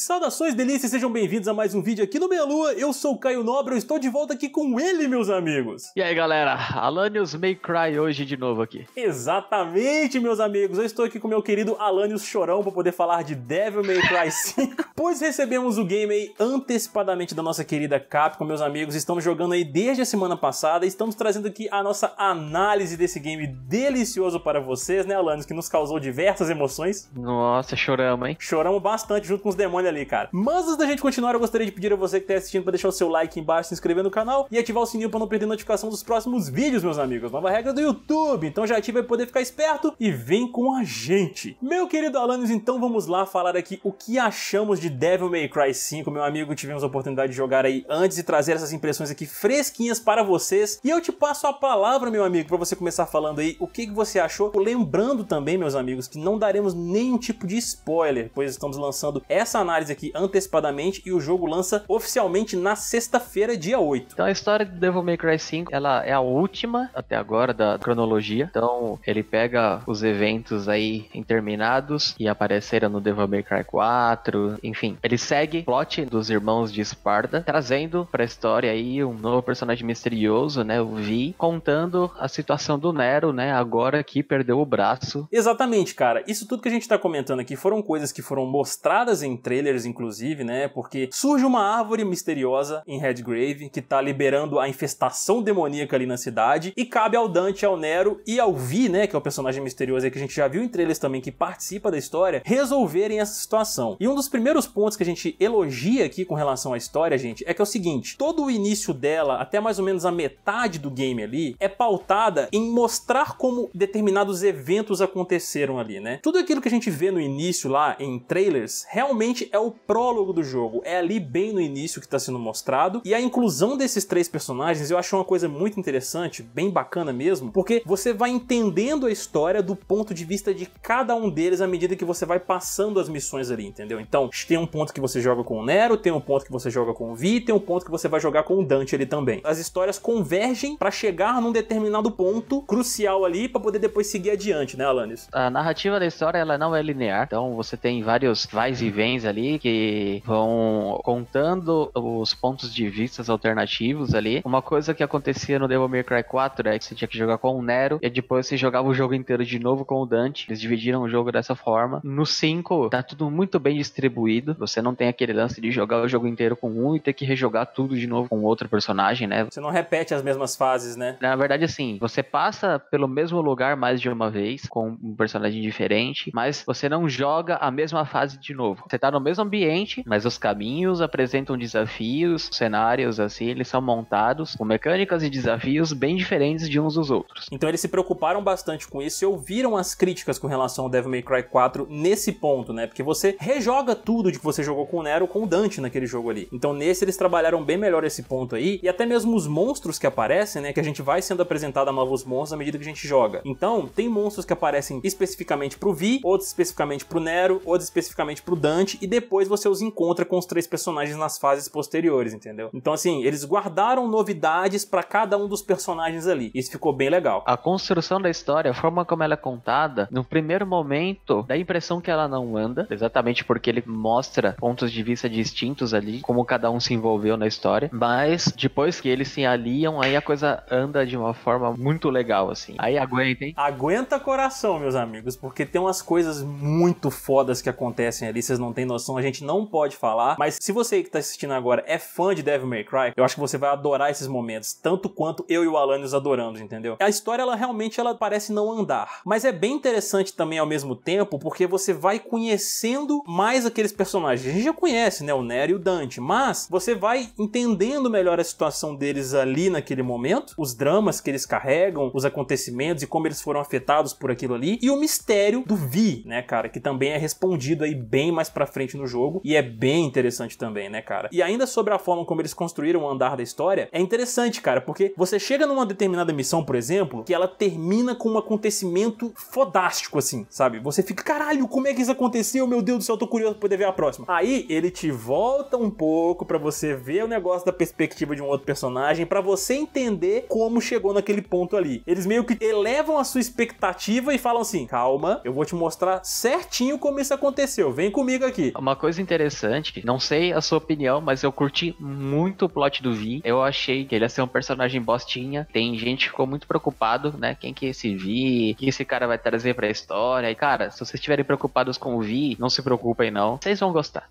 Saudações delícias, sejam bem-vindos a mais um vídeo aqui no Meia Lua. Eu sou o Caio Nobre, eu estou de volta aqui com ele, meus amigos. E aí, galera, Alanios May Cry hoje de novo aqui. Exatamente, meus amigos. Eu estou aqui com meu querido Alanios Chorão para poder falar de Devil May Cry 5, pois recebemos o game aí antecipadamente da nossa querida Capcom, meus amigos. Estamos jogando aí desde a semana passada e estamos trazendo aqui a nossa análise desse game delicioso para vocês, né, Alanios, que nos causou diversas emoções. Nossa, choramos, hein? Choramos bastante junto com os demônios ali, cara. Mas antes da gente continuar, eu gostaria de pedir a você que está assistindo para deixar o seu like embaixo, se inscrever no canal e ativar o sininho para não perder notificação dos próximos vídeos, meus amigos. Nova regra do YouTube. Então já ativa para poder ficar esperto e vem com a gente. Meu querido Alanis, então vamos lá falar aqui o que achamos de Devil May Cry 5. Meu amigo, tivemos a oportunidade de jogar aí antes e trazer essas impressões aqui fresquinhas para vocês. E eu te passo a palavra, meu amigo, para você começar falando aí o que, que você achou. Lembrando também, meus amigos, que não daremos nenhum tipo de spoiler, pois estamos lançando essa análise análise aqui antecipadamente e o jogo lança oficialmente na sexta-feira, dia 8. Então a história de Devil May Cry 5, ela é a última até agora da cronologia. Então ele pega os eventos aí interminados e apareceram no Devil May Cry 4, enfim. Ele segue o plot dos irmãos de Esparta, trazendo pra história aí um novo personagem misterioso, né, o Vi, contando a situação do Nero, né, agora que perdeu o braço. Exatamente, cara. Isso tudo que a gente tá comentando aqui foram coisas que foram mostradas em três trailers, inclusive, né? Porque surge uma árvore misteriosa em Redgrave que tá liberando a infestação demoníaca ali na cidade e cabe ao Dante, ao Nero e ao Vi, né? Que é o personagem misterioso que a gente já viu em trailers também que participa da história, resolverem essa situação. E um dos primeiros pontos que a gente elogia aqui com relação à história, gente, é que é o seguinte: todo o início dela, até mais ou menos a metade do game ali, é pautada em mostrar como determinados eventos aconteceram ali, né? Tudo aquilo que a gente vê no início lá em trailers realmente é o prólogo do jogo, é ali bem no início que está sendo mostrado, e a inclusão desses três personagens eu acho uma coisa muito interessante, bem bacana mesmo, porque você vai entendendo a história do ponto de vista de cada um deles à medida que você vai passando as missões ali, entendeu? Então, tem um ponto que você joga com o Nero, tem um ponto que você joga com o Vi, tem um ponto que você vai jogar com o Dante ali também. As histórias convergem para chegar num determinado ponto crucial ali para poder depois seguir adiante, né, Alanis? A narrativa da história ela não é linear, então você tem vários vais e vens ali ali que vão contando os pontos de vistas alternativos ali. Uma coisa que acontecia no Devil May Cry 4 é que você tinha que jogar com o Nero e depois você jogava o jogo inteiro de novo com o Dante. Eles dividiram o jogo dessa forma. No 5 tá tudo muito bem distribuído. Você não tem aquele lance de jogar o jogo inteiro com um e ter que rejogar tudo de novo com outro personagem, né? Você não repete as mesmas fases, né? Na verdade, assim, você passa pelo mesmo lugar mais de uma vez com um personagem diferente, mas você não joga a mesma fase de novo. Você tá no mesmo ambiente, mas os caminhos apresentam desafios, cenários assim, eles são montados com mecânicas e desafios bem diferentes de uns dos outros. Então eles se preocuparam bastante com isso e ouviram as críticas com relação ao Devil May Cry 4 nesse ponto, né? Porque você rejoga tudo de que você jogou com o Nero com o Dante naquele jogo ali. Então nesse eles trabalharam bem melhor esse ponto aí e até mesmo os monstros que aparecem, né? Que a gente vai sendo apresentado a novos monstros à medida que a gente joga. Então tem monstros que aparecem especificamente pro Vi, outros especificamente pro Nero, outros especificamente pro Dante e depois você os encontra com os três personagens nas fases posteriores, entendeu? Então, assim, eles guardaram novidades para cada um dos personagens ali. Isso ficou bem legal. A construção da história, a forma como ela é contada, no primeiro momento, dá a impressão que ela não anda, exatamente porque ele mostra pontos de vista distintos ali, como cada um se envolveu na história, mas depois que eles se aliam, aí a coisa anda de uma forma muito legal, assim. Aí aguenta, hein? Aguenta coração, meus amigos, porque tem umas coisas muito fodas que acontecem ali, vocês não têm noção a gente não pode falar, mas se você que está assistindo agora é fã de Devil May Cry, eu acho que você vai adorar esses momentos, tanto quanto eu e o Alanis adoramos, entendeu? A história, ela realmente ela parece não andar, mas é bem interessante também ao mesmo tempo, porque você vai conhecendo mais aqueles personagens. A gente já conhece, né, o Nero e o Dante, mas você vai entendendo melhor a situação deles ali naquele momento, os dramas que eles carregam, os acontecimentos e como eles foram afetados por aquilo ali, e o mistério do Vi, né, cara, que também é respondido aí bem mais pra frente no jogo e é bem interessante também, né, cara? E ainda sobre a forma como eles construíram o andar da história, é interessante, cara, porque você chega numa determinada missão, por exemplo, que ela termina com um acontecimento fodástico, assim, sabe? Você fica, caralho, como é que isso aconteceu? Meu Deus do céu, eu tô curioso pra poder ver a próxima. Aí ele te volta um pouco para você ver o negócio da perspectiva de um outro personagem, para você entender como chegou naquele ponto ali. Eles meio que elevam a sua expectativa e falam assim: calma, eu vou te mostrar certinho como isso aconteceu, vem comigo aqui. Uma coisa interessante, não sei a sua opinião, mas eu curti muito o plot do Vi. Eu achei que ele ia ser um personagem bostinha. Tem gente que ficou muito preocupado, né? Quem que é esse Vi? O que esse cara vai trazer pra história? E, cara, se vocês estiverem preocupados com o Vi, não se preocupem, não. Vocês vão gostar.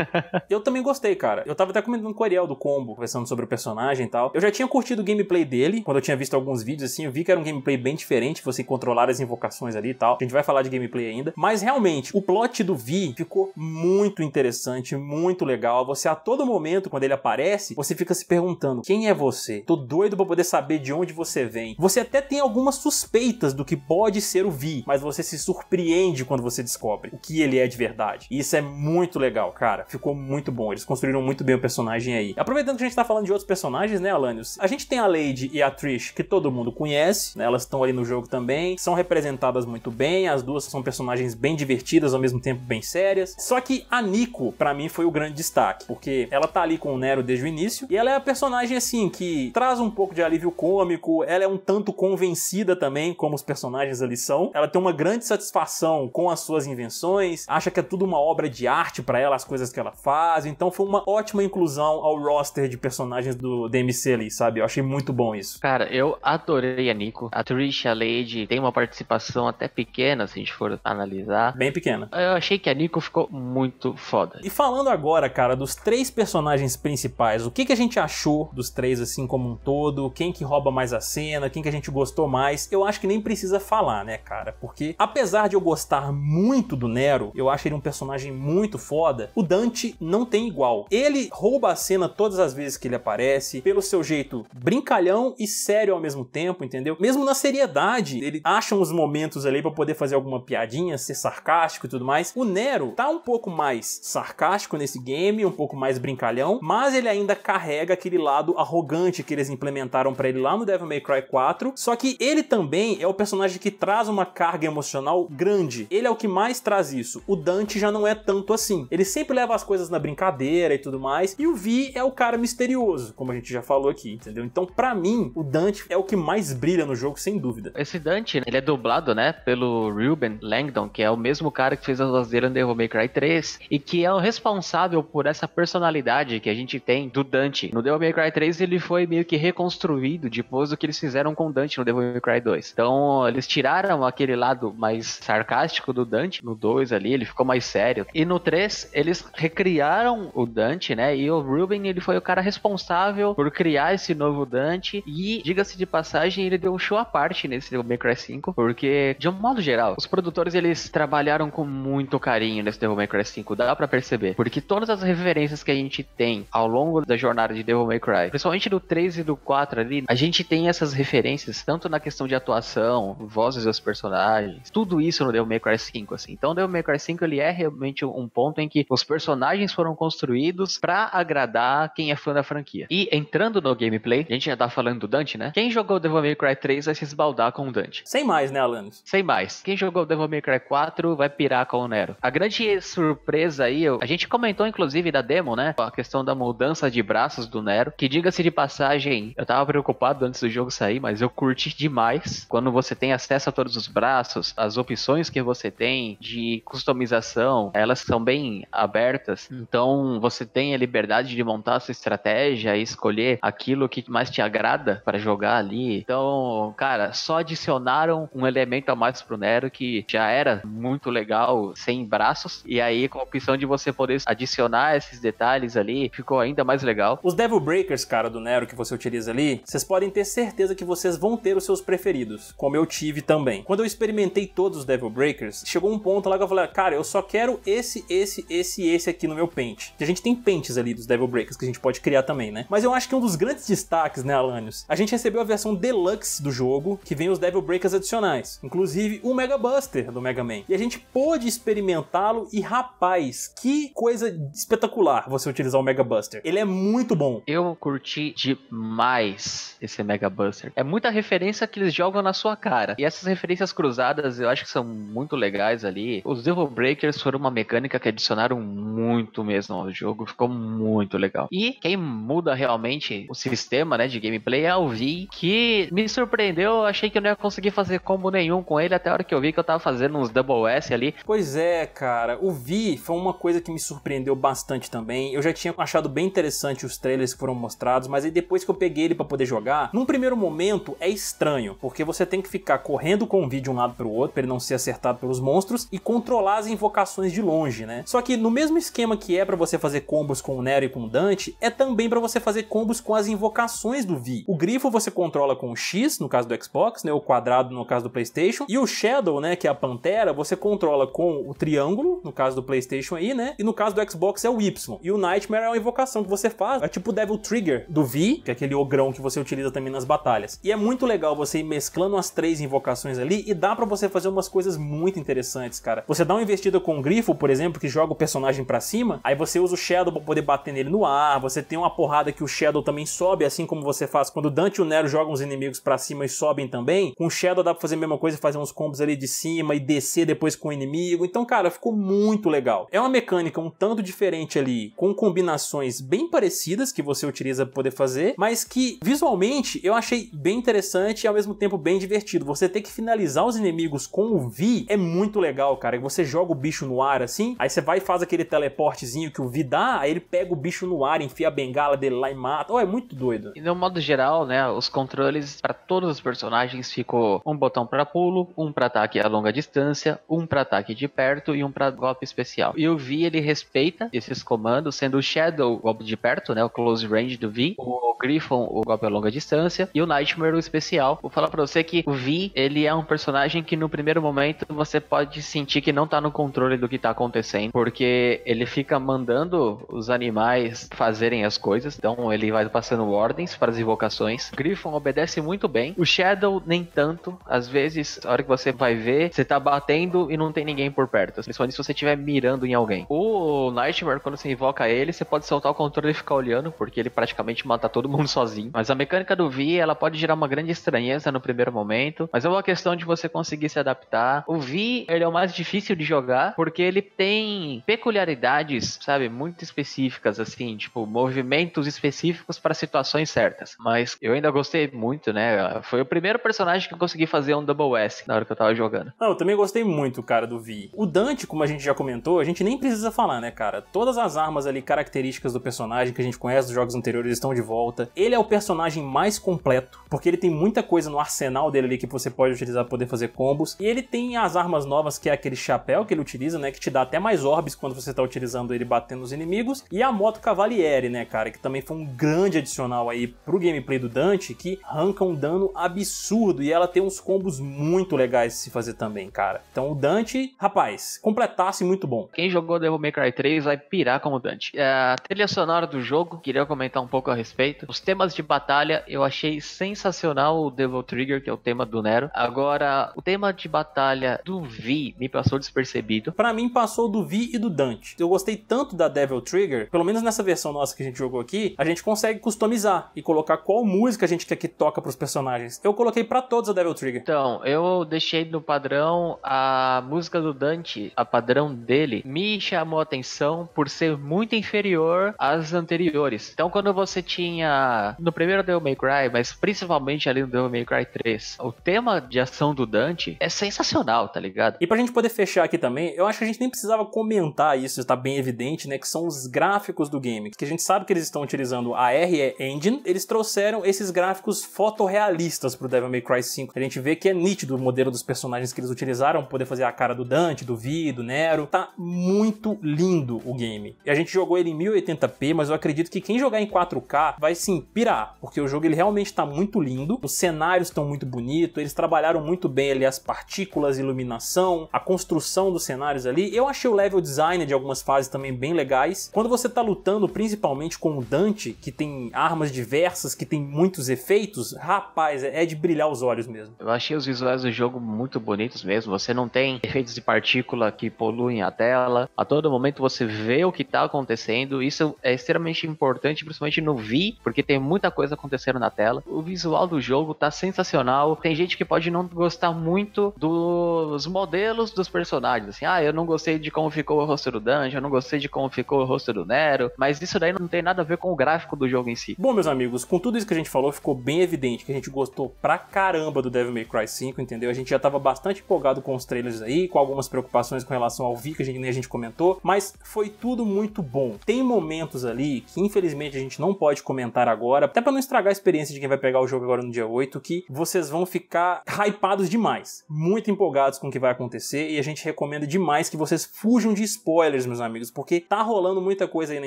eu também gostei, cara. Eu tava até comentando com o Ariel do combo, conversando sobre o personagem e tal. Eu já tinha curtido o gameplay dele. Quando eu tinha visto alguns vídeos, assim, eu vi que era um gameplay bem diferente, você controlar as invocações ali e tal. A gente vai falar de gameplay ainda. Mas realmente, o plot do Vi ficou muito muito interessante, muito legal. Você a todo momento, quando ele aparece, você fica se perguntando: quem é você? Tô doido pra poder saber de onde você vem. Você até tem algumas suspeitas do que pode ser o Vi, mas você se surpreende quando você descobre o que ele é de verdade. E isso é muito legal, cara. Ficou muito bom. Eles construíram muito bem o personagem aí. Aproveitando que a gente tá falando de outros personagens, né, Alanios? A gente tem a Lady e a Trish, que todo mundo conhece, né? Elas estão ali no jogo também, são representadas muito bem, as duas são personagens bem divertidas, ao mesmo tempo bem sérias. Só que a Nico, para mim, foi o grande destaque, porque ela tá ali com o Nero desde o início e ela é a personagem assim que traz um pouco de alívio cômico, ela é um tanto convencida também, como os personagens ali são. Ela tem uma grande satisfação com as suas invenções, acha que é tudo uma obra de arte para ela, as coisas que ela faz. Então foi uma ótima inclusão ao roster de personagens do DMC ali, sabe? Eu achei muito bom isso. Cara, eu adorei a Nico. A Trisha Lady tem uma participação até pequena, se a gente for analisar. Bem pequena. Eu achei que a Nico ficou muito muito foda. E falando agora, cara, dos três personagens principais, o que, que a gente achou dos três assim como um todo? Quem que rouba mais a cena? Quem que a gente gostou mais? Eu acho que nem precisa falar, né, cara? Porque apesar de eu gostar muito do Nero, eu acho ele um personagem muito foda, o Dante não tem igual. Ele rouba a cena todas as vezes que ele aparece, pelo seu jeito brincalhão e sério ao mesmo tempo, entendeu? Mesmo na seriedade, ele acha uns momentos ali para poder fazer alguma piadinha, ser sarcástico e tudo mais. O Nero tá um pouco mais sarcástico nesse game, um pouco mais brincalhão, mas ele ainda carrega aquele lado arrogante que eles implementaram para ele lá no Devil May Cry 4. Só que ele também é o personagem que traz uma carga emocional grande. Ele é o que mais traz isso. O Dante já não é tanto assim. Ele sempre leva as coisas na brincadeira e tudo mais. E o Vi é o cara misterioso, como a gente já falou aqui, entendeu? Então, para mim, o Dante é o que mais brilha no jogo, sem dúvida. Esse Dante, né, ele é dublado, né, pelo Ruben Langdon, que é o mesmo cara que fez as voz dele no Devil May Cry 3, e que é o responsável por essa personalidade que a gente tem do Dante. No Devil May Cry 3 ele foi meio que reconstruído depois do que eles fizeram com o Dante no Devil May Cry 2. Então eles tiraram aquele lado mais sarcástico do Dante no 2 ali, ele ficou mais sério. E no 3 eles recriaram o Dante, né? E o Ruben ele foi o cara responsável por criar esse novo Dante e diga-se de passagem ele deu um show à parte nesse Devil May Cry 5 porque de um modo geral os produtores eles trabalharam com muito carinho nesse Devil May Cry 5 5 dá para perceber. Porque todas as referências que a gente tem ao longo da jornada de Devil May Cry, principalmente do 3 e do 4 ali, a gente tem essas referências tanto na questão de atuação, vozes dos personagens, tudo isso no Devil May Cry 5, assim. Então, o Devil May Cry 5 ele é realmente um ponto em que os personagens foram construídos para agradar quem é fã da franquia. E entrando no gameplay, a gente já tá falando do Dante, né? Quem jogou Devil May Cry 3 vai se esbaldar com o Dante. Sem mais, né, Alan? Sem mais. Quem jogou Devil May Cry 4 vai pirar com o Nero. A grande surpresa surpresa aí. A gente comentou, inclusive, da demo, né? A questão da mudança de braços do Nero. Que diga-se de passagem, eu tava preocupado antes do jogo sair, mas eu curti demais. Quando você tem acesso a todos os braços, as opções que você tem de customização, elas são bem abertas. Então você tem a liberdade de montar a sua estratégia e escolher aquilo que mais te agrada para jogar ali. Então, cara, só adicionaram um elemento a mais pro Nero que já era muito legal sem braços. E aí com a opção de você poder adicionar esses detalhes ali, ficou ainda mais legal. Os Devil Breakers, cara, do Nero que você utiliza ali, vocês podem ter certeza que vocês vão ter os seus preferidos, como eu tive também. Quando eu experimentei todos os Devil Breakers, chegou um ponto lá que eu falei, cara, eu só quero esse, esse, esse e esse aqui no meu pente. A gente tem pentes ali dos Devil Breakers que a gente pode criar também, né? Mas eu acho que um dos grandes destaques, né, Alanios? A gente recebeu a versão deluxe do jogo, que vem os Devil Breakers adicionais, inclusive o Mega Buster do Mega Man. E a gente pôde experimentá-lo e rapar faz. Que coisa espetacular você utilizar o Mega Buster. Ele é muito bom. Eu curti demais esse Mega Buster. É muita referência que eles jogam na sua cara. E essas referências cruzadas eu acho que são muito legais ali. Os Devil Breakers foram uma mecânica que adicionaram muito mesmo ao jogo. Ficou muito legal. E quem muda realmente o sistema né, de gameplay é o Vi, que me surpreendeu. Eu achei que eu não ia conseguir fazer combo nenhum com ele até a hora que eu vi que eu tava fazendo uns Double S ali. Pois é, cara. O Vi foi uma coisa que me surpreendeu bastante também. Eu já tinha achado bem interessante os trailers que foram mostrados, mas aí depois que eu peguei ele para poder jogar, num primeiro momento é estranho, porque você tem que ficar correndo com o vídeo de um lado para o outro, para ele não ser acertado pelos monstros e controlar as invocações de longe, né? Só que no mesmo esquema que é para você fazer combos com o Nero e com o Dante, é também para você fazer combos com as invocações do Vi. O grifo você controla com o X, no caso do Xbox, né, o quadrado no caso do PlayStation, e o Shadow, né, que é a pantera, você controla com o triângulo, no caso do PlayStation PlayStation aí, né? E no caso do Xbox é o Y. E o Nightmare é uma invocação que você faz, é tipo o Devil Trigger do V, que é aquele ogrão que você utiliza também nas batalhas. E é muito legal você ir mesclando as três invocações ali e dá para você fazer umas coisas muito interessantes, cara. Você dá uma investida com o grifo, por exemplo, que joga o personagem para cima, aí você usa o Shadow para poder bater nele no ar, você tem uma porrada que o Shadow também sobe, assim como você faz quando o Dante e o Nero jogam os inimigos para cima e sobem também. Com o Shadow dá pra fazer a mesma coisa, fazer uns combos ali de cima e descer depois com o inimigo. Então, cara, ficou muito legal legal. É uma mecânica um tanto diferente ali, com combinações bem parecidas que você utiliza para poder fazer, mas que visualmente eu achei bem interessante e ao mesmo tempo bem divertido. Você ter que finalizar os inimigos com o Vi é muito legal, cara. Você joga o bicho no ar assim, aí você vai e faz aquele teleportezinho que o Vi dá, aí ele pega o bicho no ar, enfia a bengala dele lá e mata. Oh, é muito doido. E no modo geral, né, os controles para todos os personagens ficou um botão para pulo, um para ataque a longa distância, um para ataque de perto e um para golpe especial especial. E o Vi, ele respeita esses comandos, sendo o Shadow o golpe de perto, né? O close range do Vi o Griffon o golpe a longa distância e o Nightmare o especial. Vou falar pra você que o Vi ele é um personagem que no primeiro momento você pode sentir que não tá no controle do que tá acontecendo, porque ele fica mandando os animais fazerem as coisas, então ele vai passando ordens para as invocações. O Griffon obedece muito bem, o Shadow nem tanto, às vezes, a hora que você vai ver, você tá batendo e não tem ninguém por perto, principalmente se você tiver mirando mirando em alguém. O Nightmare, quando você invoca ele, você pode soltar o controle e ficar olhando, porque ele praticamente mata todo mundo sozinho. Mas a mecânica do Vi, ela pode gerar uma grande estranheza no primeiro momento, mas é uma questão de você conseguir se adaptar. O Vi, ele é o mais difícil de jogar, porque ele tem peculiaridades, sabe, muito específicas, assim, tipo, movimentos específicos para situações certas. Mas eu ainda gostei muito, né? Foi o primeiro personagem que eu consegui fazer um Double S na hora que eu tava jogando. Não, ah, eu também gostei muito, cara, do Vi. O Dante, como a gente já comentou, a gente nem precisa falar, né, cara? Todas as armas ali características do personagem que a gente conhece dos jogos anteriores estão de volta. Ele é o personagem mais completo, porque ele tem muita coisa no arsenal dele ali que você pode utilizar para poder fazer combos. E ele tem as armas novas, que é aquele chapéu que ele utiliza, né, que te dá até mais orbes quando você tá utilizando ele batendo nos inimigos. E a moto Cavaliere, né, cara, que também foi um grande adicional aí pro gameplay do Dante, que arranca um dano absurdo e ela tem uns combos muito legais de se fazer também, cara. Então o Dante, rapaz, completasse muito bom. Quem jogou Devil May Cry 3 vai pirar como Dante. É, a trilha sonora do jogo, queria comentar um pouco a respeito. Os temas de batalha, eu achei sensacional o Devil Trigger, que é o tema do Nero. Agora, o tema de batalha do Vi me passou despercebido. Para mim, passou do Vi e do Dante. Eu gostei tanto da Devil Trigger, pelo menos nessa versão nossa que a gente jogou aqui, a gente consegue customizar e colocar qual música a gente quer que toca pros personagens. Eu coloquei para todos a Devil Trigger. Então, eu deixei no padrão a música do Dante, a padrão dele dele me chamou a atenção por ser muito inferior às anteriores. Então, quando você tinha no primeiro Devil May Cry, mas principalmente ali no Devil May Cry 3, o tema de ação do Dante é sensacional, tá ligado? E pra gente poder fechar aqui também, eu acho que a gente nem precisava comentar isso, está bem evidente, né? Que são os gráficos do game, que a gente sabe que eles estão utilizando a RE Engine, eles trouxeram esses gráficos fotorrealistas pro Devil May Cry 5. A gente vê que é nítido o modelo dos personagens que eles utilizaram poder fazer a cara do Dante, do Vi, do Nero. Tá muito lindo o game. E a gente jogou ele em 1080p, mas eu acredito que quem jogar em 4K vai se pirar, porque o jogo ele realmente está muito lindo, os cenários estão muito bonitos, eles trabalharam muito bem ali as partículas, iluminação, a construção dos cenários ali. Eu achei o level design de algumas fases também bem legais. Quando você está lutando principalmente com o Dante, que tem armas diversas, que tem muitos efeitos, rapaz, é de brilhar os olhos mesmo. Eu achei os visuais do jogo muito bonitos mesmo. Você não tem efeitos de partícula que poluem a tela, a todo momento você vê o que está acontecendo. Isso é extremamente importante, principalmente no Vi, porque tem muita coisa acontecendo na tela. O visual do jogo tá sensacional. Tem gente que pode não gostar muito dos modelos dos personagens, assim, ah, eu não gostei de como ficou o rosto do Dungeon, eu não gostei de como ficou o rosto do Nero, mas isso daí não tem nada a ver com o gráfico do jogo em si. Bom, meus amigos, com tudo isso que a gente falou, ficou bem evidente que a gente gostou pra caramba do Devil May Cry 5, entendeu? A gente já tava bastante empolgado com os trailers aí, com algumas preocupações com relação ao Vi que a gente que nem a gente comentou, mas foi tudo muito bom. Tem momentos ali que infelizmente a gente não pode comentar agora, até para não estragar a experiência de quem vai pegar o jogo agora no dia 8, que vocês vão ficar hypados demais, muito empolgados com o que vai acontecer e a gente recomenda demais que vocês fujam de spoilers, meus amigos, porque tá rolando muita coisa aí na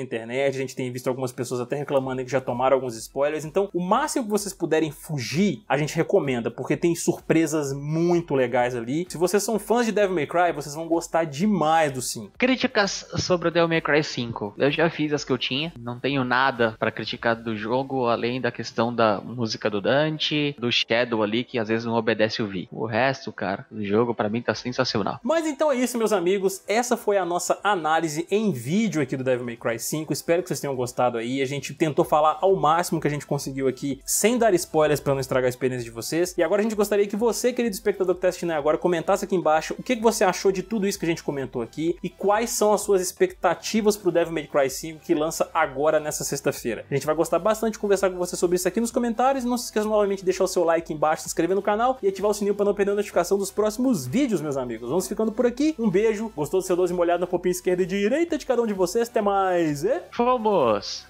internet, a gente tem visto algumas pessoas até reclamando que já tomaram alguns spoilers, então o máximo que vocês puderem fugir, a gente recomenda, porque tem surpresas muito legais ali. Se vocês são fãs de Devil May Cry, vocês vão gostar demais do sim. Críticas sobre o Devil May Cry 5. Eu já fiz as que eu tinha. Não tenho nada para criticar do jogo, além da questão da música do Dante, do Shadow ali, que às vezes não obedece o Vi. O resto, cara, do jogo para mim tá sensacional. Mas então é isso, meus amigos. Essa foi a nossa análise em vídeo aqui do Devil May Cry 5. Espero que vocês tenham gostado aí. A gente tentou falar ao máximo que a gente conseguiu aqui, sem dar spoilers para não estragar a experiência de vocês. E agora a gente gostaria que você, querido espectador que tá assistindo agora, comentasse aqui embaixo o que você achou de tudo isso que a gente comentou aqui e quais são as suas expectativas para o Devil May Cry 5 que lança agora nessa sexta-feira. A gente vai gostar bastante de conversar com você sobre isso aqui nos comentários. Não se esqueça novamente de deixar o seu like embaixo, se inscrever no canal e ativar o sininho para não perder a notificação dos próximos vídeos, meus amigos. Vamos ficando por aqui. Um beijo. Gostou do seu 12 molhado na popinha esquerda e direita de cada um de vocês? Até mais. E... Fomos!